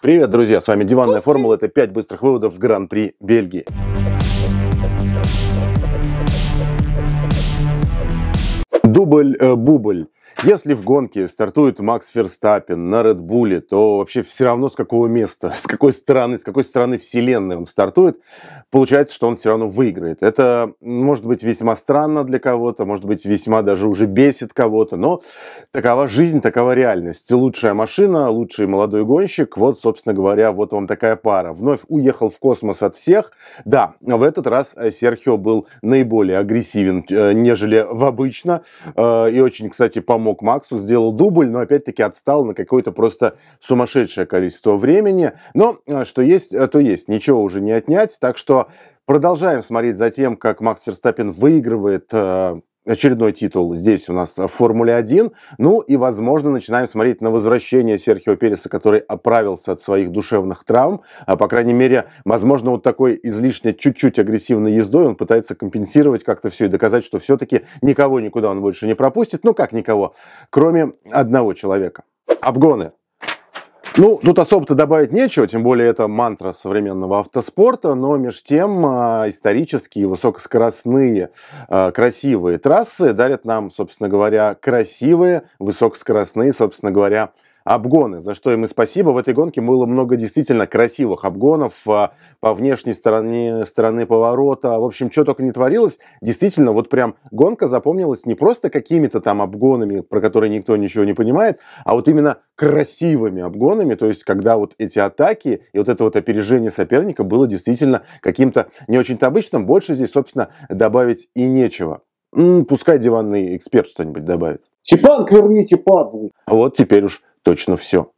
Привет, друзья! С вами «Диванная Пусть... формула». Это 5 быстрых выводов в Гран-при Бельгии. Дубль-бубль. Э, если в гонке стартует Макс Ферстаппин на Red то вообще все равно с какого места, с какой стороны, с какой стороны вселенной он стартует, получается, что он все равно выиграет. Это может быть весьма странно для кого-то, может быть весьма даже уже бесит кого-то, но такова жизнь, такова реальность. Лучшая машина, лучший молодой гонщик, вот, собственно говоря, вот вам такая пара. Вновь уехал в космос от всех. Да, в этот раз э, Серхио был наиболее агрессивен, э, нежели в обычно, э, и очень, кстати, помог помог Максу, сделал дубль, но опять-таки отстал на какое-то просто сумасшедшее количество времени. Но э, что есть, э, то есть. Ничего уже не отнять. Так что Продолжаем смотреть за тем, как Макс Верстаппин выигрывает э, очередной титул здесь у нас в Формуле 1. Ну и, возможно, начинаем смотреть на возвращение Серхио Переса, который оправился от своих душевных травм. А, по крайней мере, возможно, вот такой излишне чуть-чуть агрессивной ездой он пытается компенсировать как-то все и доказать, что все-таки никого никуда он больше не пропустит. Ну как никого? Кроме одного человека. Обгоны. Ну, тут особо-то добавить нечего, тем более это мантра современного автоспорта, но меж тем а, исторические, высокоскоростные, а, красивые трассы дарят нам, собственно говоря, красивые, высокоскоростные, собственно говоря, обгоны, за что им и спасибо. В этой гонке было много действительно красивых обгонов а, по внешней стороне, стороны поворота. В общем, что только не творилось. Действительно, вот прям гонка запомнилась не просто какими-то там обгонами, про которые никто ничего не понимает, а вот именно красивыми обгонами, то есть когда вот эти атаки и вот это вот опережение соперника было действительно каким-то не очень-то обычным. Больше здесь, собственно, добавить и нечего. пускай диванный эксперт что-нибудь добавит. Чепанк верните, падлы. Вот теперь уж точно все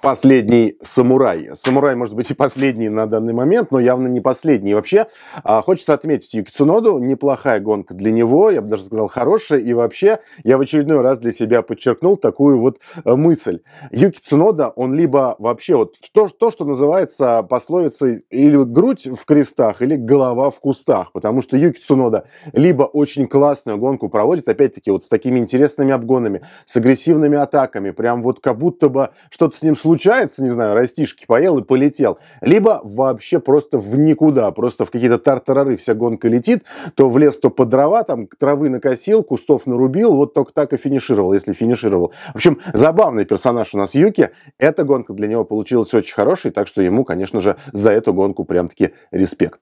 последний самурай. Самурай, может быть, и последний на данный момент, но явно не последний. И вообще, а, хочется отметить Юки Цуноду. Неплохая гонка для него, я бы даже сказал, хорошая. И вообще, я в очередной раз для себя подчеркнул такую вот э, мысль. Юки Цунода, он либо вообще вот то, то что называется пословицей или грудь в крестах, или голова в кустах. Потому что Юки Цунода либо очень классную гонку проводит, опять-таки, вот с такими интересными обгонами, с агрессивными атаками, прям вот как будто бы что-то с ним случилось случается, не знаю, растишки поел и полетел, либо вообще просто в никуда, просто в какие-то тартарары вся гонка летит, то в лес, то под дрова, там травы накосил, кустов нарубил, вот только так и финишировал, если финишировал. В общем, забавный персонаж у нас Юки. Эта гонка для него получилась очень хорошей, так что ему, конечно же, за эту гонку прям-таки респект.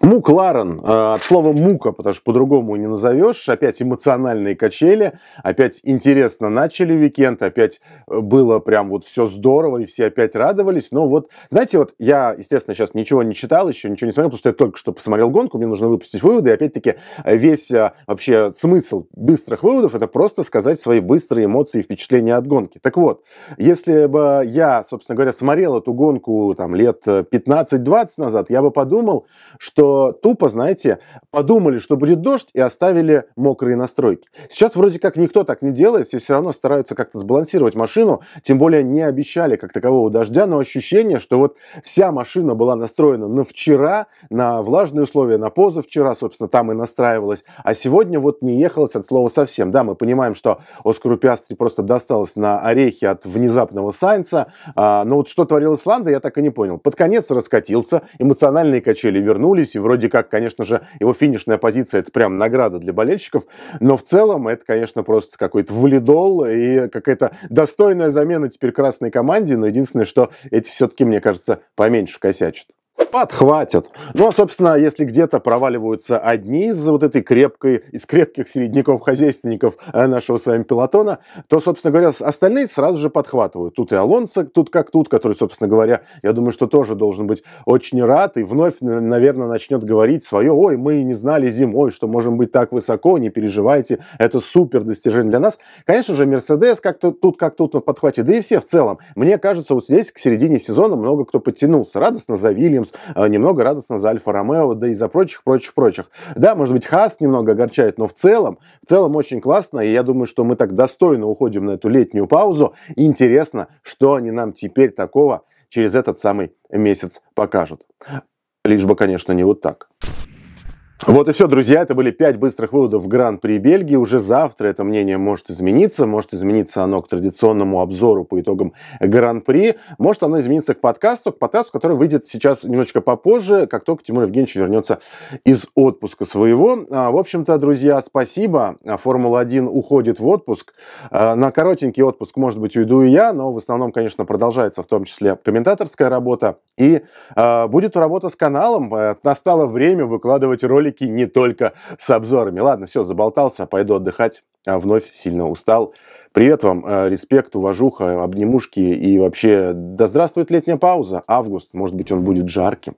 Мукларен, э, от слова мука, потому что по-другому не назовешь. Опять эмоциональные качели, опять интересно начали уикенд, опять э, было прям вот все здорово, и все опять радовались. Но вот, знаете, вот я, естественно, сейчас ничего не читал, еще ничего не смотрел, потому что я только что посмотрел гонку, мне нужно выпустить выводы. И опять-таки э, весь вообще смысл быстрых выводов – это просто сказать свои быстрые эмоции и впечатления от гонки. Так вот, если бы я, собственно говоря, смотрел эту гонку там лет 15-20 назад, я бы подумал, что тупо, знаете, подумали, что будет дождь, и оставили мокрые настройки. Сейчас вроде как никто так не делает, все все равно стараются как-то сбалансировать машину, тем более не обещали как такового дождя, но ощущение, что вот вся машина была настроена на вчера, на влажные условия, на позы вчера, собственно, там и настраивалась, а сегодня вот не ехалось от слова совсем. Да, мы понимаем, что Оскару Пиастри просто досталось на орехи от внезапного Сайнца, а, но вот что творилось с Ландо, я так и не понял. Под конец раскатился, эмоциональные качели вернулись, и вроде как, конечно же, его финишная позиция – это прям награда для болельщиков. Но в целом это, конечно, просто какой-то валидол и какая-то достойная замена теперь красной команде. Но единственное, что эти все-таки, мне кажется, поменьше косячат подхватят. Ну, а, собственно, если где-то проваливаются одни из вот этой крепкой, из крепких середняков-хозяйственников э, нашего с вами пилотона, то, собственно говоря, остальные сразу же подхватывают. Тут и Алонсо, тут как тут, который, собственно говоря, я думаю, что тоже должен быть очень рад и вновь, наверное, начнет говорить свое, ой, мы не знали зимой, что можем быть так высоко, не переживайте, это супер достижение для нас. Конечно же, Мерседес как-то тут, как тут подхватит. да и все в целом. Мне кажется, вот здесь к середине сезона много кто подтянулся. Радостно за Вильямс, Э, немного радостно за Альфа Ромео, да и за прочих, прочих, прочих. Да, может быть, Хас немного огорчает, но в целом, в целом очень классно, и я думаю, что мы так достойно уходим на эту летнюю паузу. Интересно, что они нам теперь такого через этот самый месяц покажут. Лишь бы, конечно, не вот так. Вот и все, друзья. Это были пять быстрых выводов Гран-при Бельгии. Уже завтра это мнение может измениться. Может измениться оно к традиционному обзору по итогам Гран-при. Может оно измениться к подкасту, к подкасту, который выйдет сейчас немножечко попозже, как только Тимур Евгеньевич вернется из отпуска своего. А, в общем-то, друзья, спасибо. А, Формула-1 уходит в отпуск. А, на коротенький отпуск, может быть, уйду и я, но в основном, конечно, продолжается в том числе комментаторская работа. И будет работа с каналом. Настало время выкладывать ролики таки не только с обзорами. Ладно, все, заболтался, пойду отдыхать. А вновь сильно устал. Привет вам, э, респект, уважуха, обнимушки и вообще, да здравствует летняя пауза, август, может быть он будет жарким.